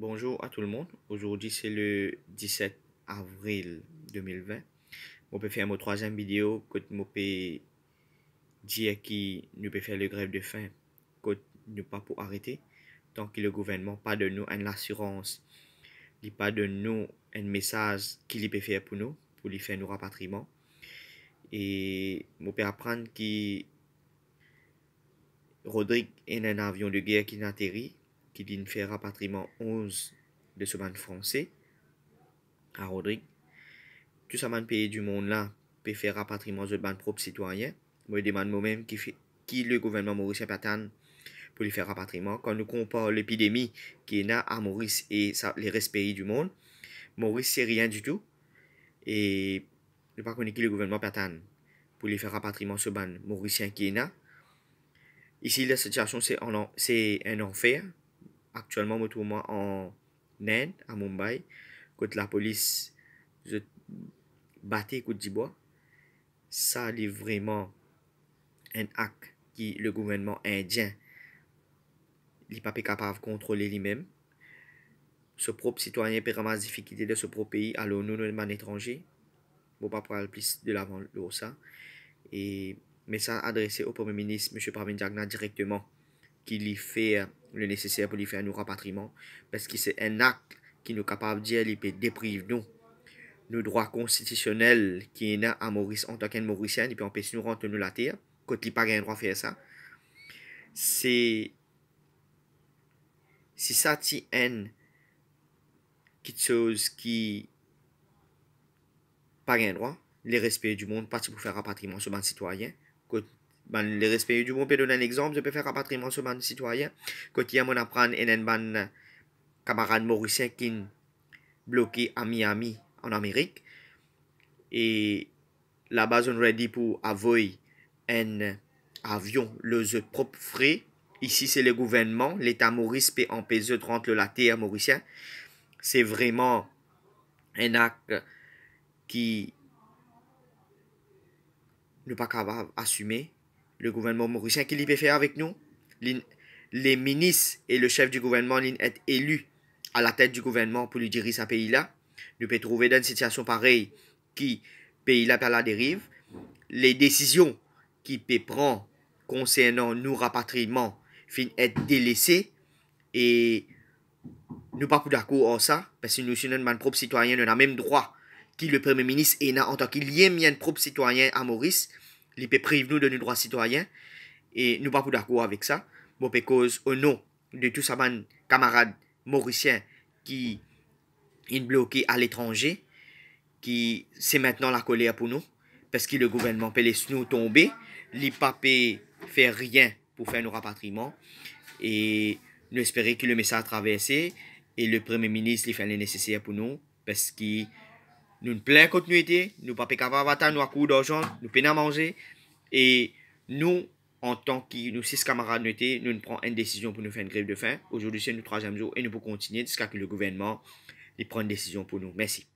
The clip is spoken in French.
Bonjour à tout le monde. Aujourd'hui, c'est le 17 avril 2020. Je peux faire ma troisième vidéo. Quand je vais dire nous peut faire le grève de faim, que nous pas pour arrêter, tant que le gouvernement pas de nous une assurance, il pas de nous un message qu'il peut faire pour nous, pour lui faire un rapatriement. Et je peux apprendre que Rodrigue est un avion de guerre qui n'atterrit qui d'une faire rapatriement 11 de ce man français à Rodrigue. Tout ça man pays du monde là peut faire rapatriement de ban propre citoyen. Moi, je demande moi-même qui, qui le gouvernement mauricien patane pour lui faire rapatriement. Quand nous compare l'épidémie qui est là à Maurice et les restes pays du monde, Maurice, c'est rien du tout. Et ne pas connaître qui le gouvernement patane pour lui faire rapatriement ce ban mauricien qui est là. Ici, la situation, c'est un enfer actuellement me trouve en Inde, à Mumbai, quand la police le coup de bois. Ça, c'est vraiment un acte que le gouvernement indien n'est pas capable de contrôler lui-même. Ce propre citoyen peut des difficulté de ce propre pays, alors nous, nous sommes étrangers. Bon, pas parler plus de l'avant, ça. Et, mais ça adressé au Premier ministre, M. Parvin Jagna, directement qui lui fait euh, le nécessaire pour lui faire un rapatriement, parce que c'est un acte qui nous capable de dire qu'il peut déprive nous. Nos droits constitutionnels qui est à Maurice en tant qu'un Mauricien, et puis on peut nous rendre nous la terre, quand il n'a pas droit de faire ça. C'est. Si ça c'est quelque chose qui. pas un droit, les respect du monde, parti pour faire rapatriement sur un citoyen, ban le respect du bon donner un exemple, je peux faire rapatriement sur ban citoyen. y on mon un camarade mauricien qui bloqué à Miami, en Amérique. Et là-bas, on ready pour avoir un avion, le propre frais. Ici, c'est le gouvernement, l'État maurice peut empêcher 30 le terre mauricien. C'est vraiment un acte qui n'est pas capable d'assumer le gouvernement mauricien qui peut faire avec nous. Les ministres et le chef du gouvernement est élu à la tête du gouvernement pour lui diriger ce pays-là. Nous peut trouver dans une situation pareille qui pays-là par la dérive. Les décisions qui peut prendre concernant nous rapatriement fin être délaissées et nous pas d'accord en ça parce que nous sommes un propre citoyen, nous avons même droit qui le premier ministre et en tant qu'il y a un propre citoyen à Maurice il peut prive nous de nos droits citoyens, et nous pas d'accord avec ça, bon, parce au nom de tous ces camarades mauriciens qui sont bloqués à l'étranger, qui c'est maintenant la colère pour nous, parce que le gouvernement peut laisser nous tomber, li pas faire rien pour faire nos rapatriements, et nous espérons que le message a traversé, et le premier ministre li fait le nécessaire pour nous, parce que nous ne plein continuité, nous pas capable de nous à d'argent, nous peine à manger et nous en tant que nous six camarades nous, nous prenons une décision pour nous faire une grève de faim. Aujourd'hui, c'est notre troisième jour et nous pouvons continuer jusqu'à ce que le gouvernement prenne une décision pour nous. Merci.